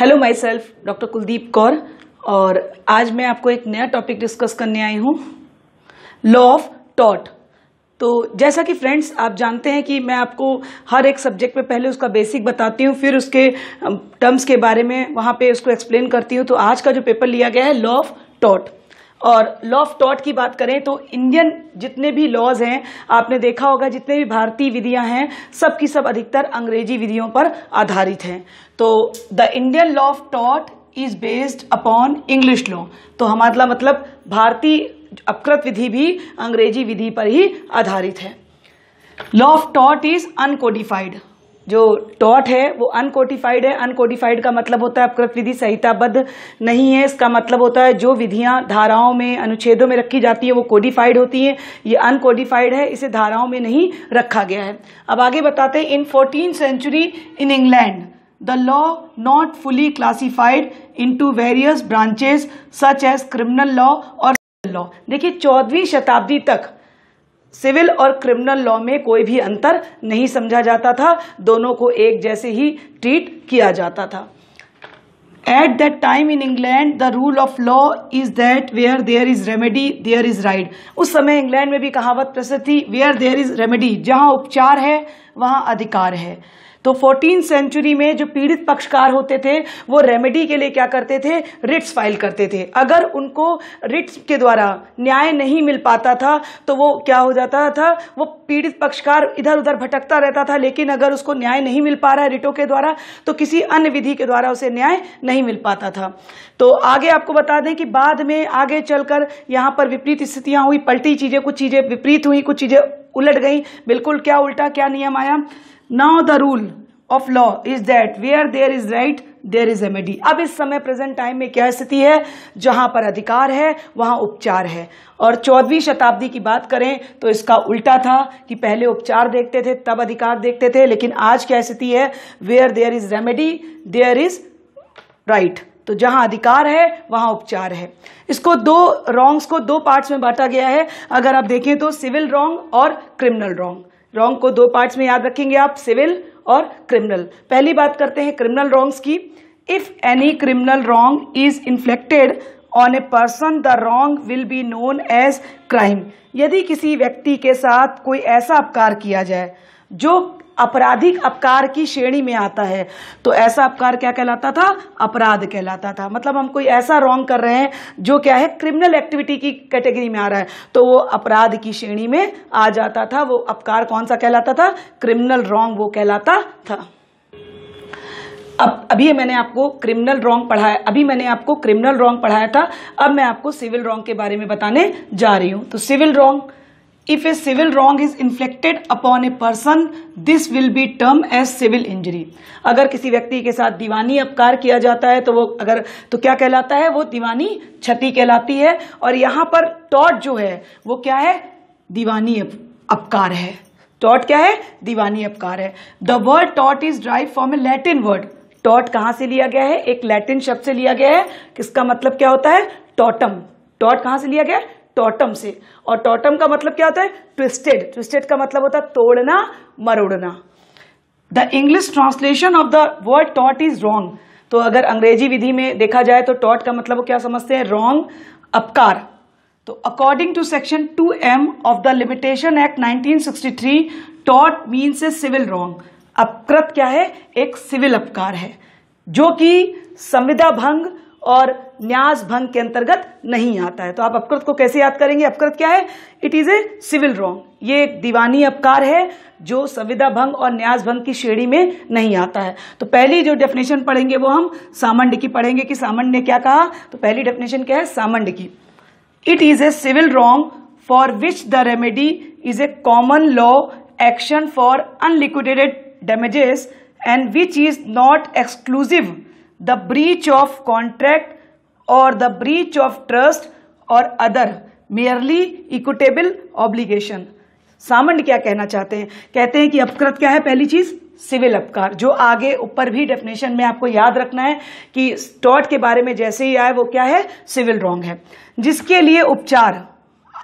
hello my self doctor Kuldeep Kaur और आज मैं आपको एक नया टॉपिक डिस्कस करने आई हूँ लॉ ऑफ टॉट तो जैसा कि फ्रेंड्स आप जानते हैं कि मैं आपको हर एक सब्जेक्ट पे पहले उसका बेसिक बताती हूँ फिर उसके टर्म्स के बारे में वहाँ पे उसको एक्सप्लेन करती हूँ तो आज का जो पेपर लिया गया है लॉ ऑफ टॉट और लॉ ऑफ टॉट की बात करें तो इंडियन जितने भी लॉज हैं आपने देखा होगा जितने भी भारतीय विधियां हैं सब की सब अधिकतर अंग्रेजी विधियों पर आधारित हैं तो द इंडियन लॉ ऑफ टॉट is based upon English law तो हमारा मतलब भारतीय अपकृत विधि भी अंग्रेजी विधि पर ही आधारित है लॉ ऑफ टॉट इज अनकोडिफाइड जो टॉट है वो अनकोटिफाइड है अनकोटिफाइड का मतलब होता है अपकृत विधि संहिताबद्ध नहीं है इसका मतलब होता है जो विधियां धाराओं में अनुच्छेदों में रखी जाती है वो कोडिफाइड होती है ये अनकोडिफाइड है इसे धाराओं में नहीं रखा गया है अब आगे बताते हैं in fourteen century in England law not fully classified into various branches such as criminal law और लॉ देखिए चौदहवीं शताब्दी तक सिविल और क्रिमिनल लॉ में कोई भी अंतर नहीं समझा जाता था दोनों को एक जैसे ही ट्रीट किया जाता था at that time in England the rule of law is that where there is remedy there is right उस समय इंग्लैंड में भी कहावत प्रसिद्ध थी वेयर देयर इज रेमेडी जहां उपचार है वहां अधिकार है तो फोर्टीन सेंचुरी में जो पीड़ित पक्षकार होते थे वो रेमेडी के लिए क्या करते थे रिट्स फाइल करते थे अगर उनको रिट्स के द्वारा न्याय नहीं मिल पाता था तो वो क्या हो जाता था वो पीड़ित पक्षकार इधर उधर भटकता रहता था लेकिन अगर उसको न्याय नहीं मिल पा रहा है रिटों के द्वारा तो किसी अन्य विधि के द्वारा उसे न्याय नहीं मिल पाता था तो आगे आपको बता दें कि बाद में आगे चलकर यहाँ पर विपरीत स्थितियां हुई पलटी चीजें कुछ चीजें विपरीत हुई कुछ चीजें उलट गई बिल्कुल क्या उल्टा क्या नियम आया now the rule of law is that where there is right there is remedy अब इस समय प्रेजेंट टाइम में क्या स्थिति है जहां पर अधिकार है वहां उपचार है और चौदहवीं शताब्दी की बात करें तो इसका उल्टा था कि पहले उपचार देखते थे तब अधिकार देखते थे लेकिन आज क्या स्थिति है where there is remedy there is right तो जहां अधिकार है वहां उपचार है इसको दो रॉन्ग्स को दो पार्ट्स में बांटा गया है अगर आप देखें तो सिविल रॉन्ग और क्रिमिनल रॉन्ग रॉन्ग को दो पार्ट्स में याद रखेंगे आप सिविल और क्रिमिनल पहली बात करते हैं क्रिमिनल रॉन्ग्स की if any criminal wrong is inflicted on a person the wrong will be known as crime यदि किसी व्यक्ति के साथ कोई ऐसा अपकार किया जाए जो आपराधिक अपकार की श्रेणी में आता है तो ऐसा अपकार क्या कहलाता था अपराध कहलाता था मतलब हम कोई ऐसा रॉन्ग कर रहे हैं जो क्या है क्रिमिनल एक्टिविटी की कैटेगरी में आ रहा है तो वो अपराध की श्रेणी में आ जाता था वो अपकार कौन सा कहलाता था क्रिमिनल रॉन्ग वो कहलाता था अब अभी मैंने आपको क्रिमिनल रॉन्ग पढ़ाया अभी मैंने आपको क्रिमिनल रॉन्ग पढ़ाया था अब मैं आपको सिविल रॉन्ग के बारे में बताने जा रही हूँ तो civil wrong if a civil wrong is inflicted upon a person this will be term as civil injury अगर किसी व्यक्ति के साथ दीवानी अपकार किया जाता है तो वो अगर तो क्या कहलाता है वो दीवानी क्षति कहलाती है और यहां पर टॉट जो है वो क्या है दीवानी अपकार है टॉट क्या है दीवानी अपकार है द वर्ड टॉट is drive from A Latin word taught कहां से लिया गया है एक लैटिन शब्द से लिया गया है किसका मतलब क्या होता है टॉटम टॉट कहां से लिया गया है टोटम से और टोटम का मतलब क्या होता है ट्विस्टेड ट्विस्टेड का मतलब होता है तोड़ना मरोड़ना the English translation of the word टॉट इज रॉन्ग तो अगर अंग्रेजी विधि में देखा जाए तो टॉट का मतलब वो क्या समझते हैं रॉन्ग अपकार तो according to section 2M of the limitation act 1963 टॉट मीन्स ए सिविल रॉन्ग अपकृत क्या है एक सिविल अपकार है जो कि संविदा भंग और न्यास भंग के अंतर्गत नहीं आता है तो आप अपकृत को कैसे याद करेंगे अपकृत क्या है it is a civil wrong ये एक दीवानी अपकार है जो संविदा भंग और न्यास भंग की श्रेणी में नहीं आता है तो पहली जो डेफिनेशन पढ़ेंगे वो हम सामंड की पढ़ेंगे कि सामंड ने क्या कहा तो पहली डेफिनेशन क्या है सामंड की it is a civil wrong for which the remedy is a common law action for unliquidated damages and which is not exclusive the breach of contract और द ब्रीच ऑफ ट्रस्ट और other merely equitable obligation Salmond क्या कहना चाहते हैं कहते हैं कि अपकृत क्या है पहली चीज सिविल अपकार जो आगे ऊपर भी डेफिनेशन में आपको याद रखना है कि स्टॉट के बारे में जैसे ही आए वो क्या है सिविल रॉन्ग है जिसके लिए उपचार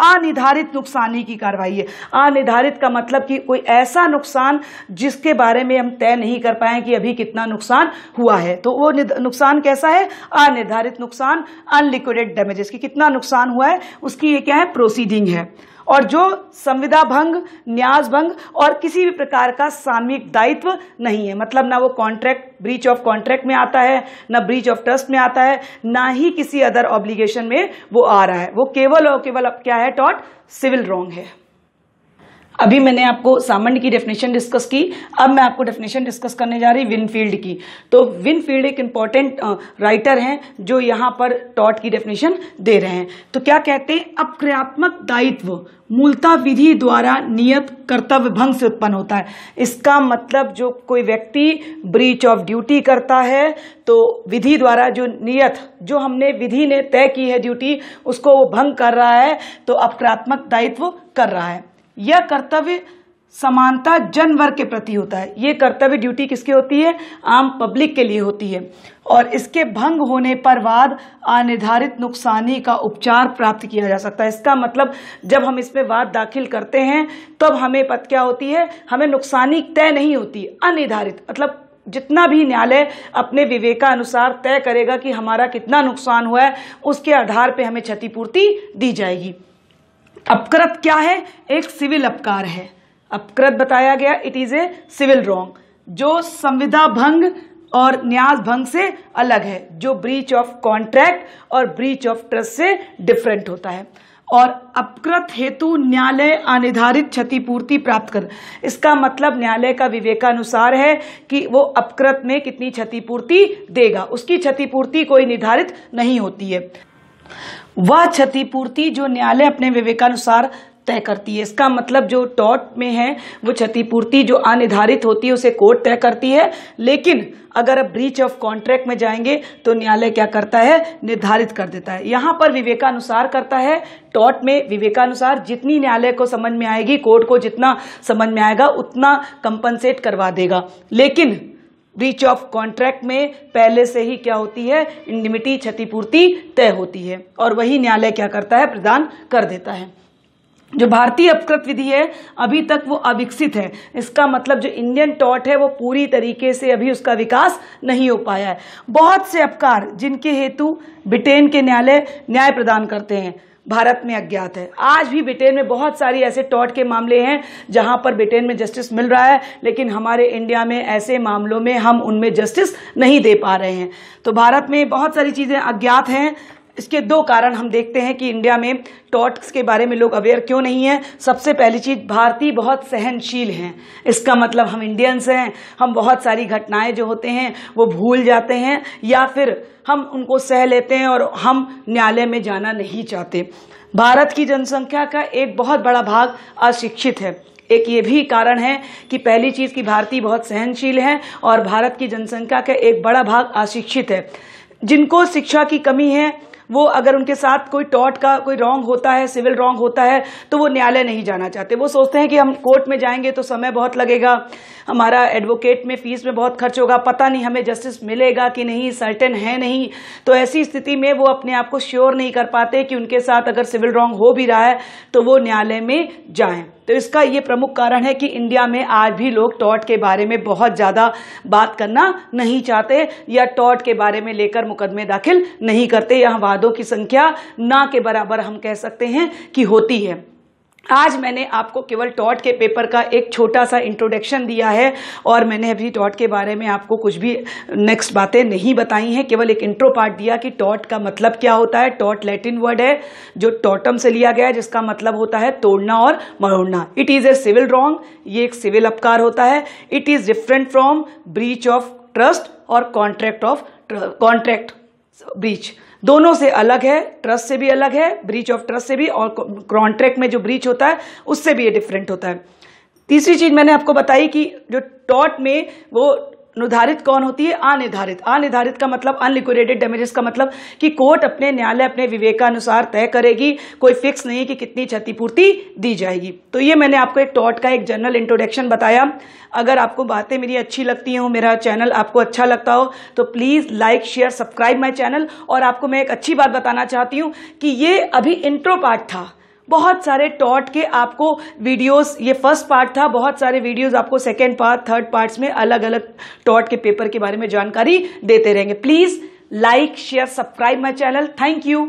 अनिर्धारित नुकसानी की कार्रवाई है अनिर्धारित का मतलब कि कोई ऐसा नुकसान जिसके बारे में हम तय नहीं कर पाए कि अभी कितना नुकसान हुआ है तो वो नुकसान कैसा है अनिर्धारित नुकसान अनलिक्विडेड डैमेजेस की कितना नुकसान हुआ है उसकी ये क्या है प्रोसीडिंग है और जो संविदा भंग न्यास भंग और किसी भी प्रकार का सामयिक दायित्व नहीं है मतलब ना वो कॉन्ट्रैक्ट ब्रीच ऑफ कॉन्ट्रैक्ट में आता है ना ब्रीच ऑफ ट्रस्ट में आता है ना ही किसी अदर ऑब्लिगेशन में वो आ रहा है वो केवल और केवल अब क्या है टॉट सिविल रॉन्ग है अभी मैंने आपको सामान्य की डेफिनेशन डिस्कस की अब मैं आपको डेफिनेशन डिस्कस करने जा रही विनफील्ड की तो विनफील्ड एक इम्पॉर्टेंट राइटर हैं जो यहाँ पर टॉट की डेफिनेशन दे रहे हैं तो क्या कहते हैं अपक्रियात्मक दायित्व मूलता विधि द्वारा नियत कर्तव्य भंग से उत्पन्न होता है इसका मतलब जो कोई व्यक्ति ब्रीच ऑफ ड्यूटी करता है तो विधि द्वारा जो नियत जो हमने विधि ने तय की है ड्यूटी उसको वो भंग कर रहा है तो अपक्रात्मक दायित्व कर रहा है यह कर्तव्य समानता जन वर्ग के प्रति होता है ये कर्तव्य ड्यूटी किसकी होती है आम पब्लिक के लिए होती है और इसके भंग होने पर बाद अनिर्धारित नुकसानी का उपचार प्राप्त किया जा सकता है इसका मतलब जब हम इसमें वाद दाखिल करते हैं तब तो हमें पत क्या होती है हमें नुकसानी तय नहीं होती अनिर्धारित मतलब जितना भी न्यायालय अपने विवेकानुसार तय करेगा कि हमारा कितना नुकसान हुआ है उसके आधार पर हमें क्षतिपूर्ति दी जाएगी अपकृत क्या है एक सिविल अपकार है अपकृत बताया गया it is a civil wrong जो संविधा भंग और न्यास भंग से अलग है जो ब्रीच ऑफ कॉन्ट्रैक्ट और ब्रीच ऑफ ट्रस्ट से डिफरेंट होता है और अपकृत हेतु न्यायालय अनिर्धारित क्षतिपूर्ति प्राप्त कर इसका मतलब न्यायालय का विवेकानुसार है कि वो अपकृत में कितनी क्षतिपूर्ति देगा उसकी क्षतिपूर्ति कोई निर्धारित नहीं होती है वह क्षतिपूर्ति जो न्यायालय अपने विवेकानुसार तय करती है इसका मतलब जो टॉट में है वो क्षतिपूर्ति जो अनिर्धारित होती है उसे कोर्ट तय करती है लेकिन अगर आप ब्रीच ऑफ कॉन्ट्रैक्ट में जाएंगे तो न्यायालय क्या करता है निर्धारित कर देता है यहाँ पर विवेकानुसार करता है टॉट में विवेकानुसार जितनी न्यायालय को समझ में आएगी कोर्ट को जितना समझ में आएगा उतना कंपनसेट करवा देगा लेकिन ब्रीच ऑफ कॉन्ट्रैक्ट में पहले से ही क्या होती है इंडिमिटी क्षतिपूर्ति तय होती है और वही न्यायालय क्या करता है प्रदान कर देता है जो भारतीय अपकृत विधि है अभी तक वो अविकसित है इसका मतलब जो इंडियन टॉट है वो पूरी तरीके से अभी उसका विकास नहीं हो पाया है बहुत से अपकार जिनके हेतु ब्रिटेन के न्यायालय न्याय प्रदान करते हैं भारत में अज्ञात है आज भी ब्रिटेन में बहुत सारी ऐसे टॉट के मामले हैं जहां पर ब्रिटेन में जस्टिस मिल रहा है लेकिन हमारे इंडिया में ऐसे मामलों में हम उनमें जस्टिस नहीं दे पा रहे हैं तो भारत में बहुत सारी चीज़ें अज्ञात हैं इसके दो कारण हम देखते हैं कि इंडिया में टॉट्स के बारे में लोग अवेयर क्यों नहीं है सबसे पहली चीज़ भारतीय बहुत सहनशील हैं इसका मतलब हम इंडियंस हैं हम बहुत सारी घटनाएं जो होते हैं वो भूल जाते हैं या फिर हम उनको सह लेते हैं और हम न्यायालय में जाना नहीं चाहते भारत की जनसंख्या का एक बहुत बड़ा भाग अशिक्षित है एक ये भी कारण है कि पहली चीज़ की भारतीय बहुत सहनशील है और भारत की जनसंख्या का एक बड़ा भाग अशिक्षित है जिनको शिक्षा की कमी है वो अगर उनके साथ कोई टॉट का कोई रॉन्ग होता है सिविल रॉन्ग होता है तो वो न्यायालय नहीं जाना चाहते वो सोचते हैं कि हम कोर्ट में जाएंगे तो समय बहुत लगेगा हमारा एडवोकेट में फीस में बहुत खर्च होगा पता नहीं हमें जस्टिस मिलेगा कि नहीं सर्टेन है नहीं तो ऐसी स्थिति में वो अपने आप को श्योर नहीं कर पाते कि उनके साथ अगर सिविल रॉन्ग हो भी रहा है तो वो न्यायालय में जाएं तो इसका ये प्रमुख कारण है कि इंडिया में आज भी लोग टॉट के बारे में बहुत ज़्यादा बात करना नहीं चाहते या टॉट के बारे में लेकर मुकदमे दाखिल नहीं करते यह वादों की संख्या ना के बराबर हम कह सकते हैं कि होती है आज मैंने आपको केवल टॉट के पेपर का एक छोटा सा इंट्रोडक्शन दिया है और मैंने अभी टॉट के बारे में आपको कुछ भी नेक्स्ट बातें नहीं बताई हैं केवल एक इंट्रो पार्ट दिया कि टॉट का मतलब क्या होता है टॉट लैटिन वर्ड है जो टॉटम से लिया गया है जिसका मतलब होता है तोड़ना और मरोड़ना it is a civil wrong ये एक सिविल अपकार होता है it is different from breach of trust और कॉन्ट्रैक्ट ऑफ कॉन्ट्रैक्ट ब्रीच दोनों से अलग है ट्रस्ट से भी अलग है ब्रीच ऑफ ट्रस्ट से भी और कॉन्ट्रैक्ट में जो ब्रीच होता है उससे भी ये डिफरेंट होता है तीसरी चीज मैंने आपको बताई कि जो टॉट में वो निर्धारित कौन होती है अनिर्धारित अनिर्धारित का मतलब अनलिक्विडेटेड डैमेजेस का मतलब कि कोर्ट अपने न्यायालय अपने विवेकानुसार तय करेगी कोई फिक्स नहीं कि कितनी क्षतिपूर्ति दी जाएगी तो ये मैंने आपको एक टॉट का एक जनरल इंट्रोडक्शन बताया अगर आपको बातें मेरी अच्छी लगती हो मेरा चैनल आपको अच्छा लगता हो तो please like share subscribe my channel और आपको मैं एक अच्छी बात बताना चाहती हूँ कि ये अभी इंट्रो पार्ट था बहुत सारे टॉट के आपको वीडियोस ये फर्स्ट पार्ट था बहुत सारे वीडियोस आपको सेकेंड पार्ट थर्ड पार्ट्स में अलग अलग टॉट के पेपर के बारे में जानकारी देते रहेंगे please like share subscribe my channel thank you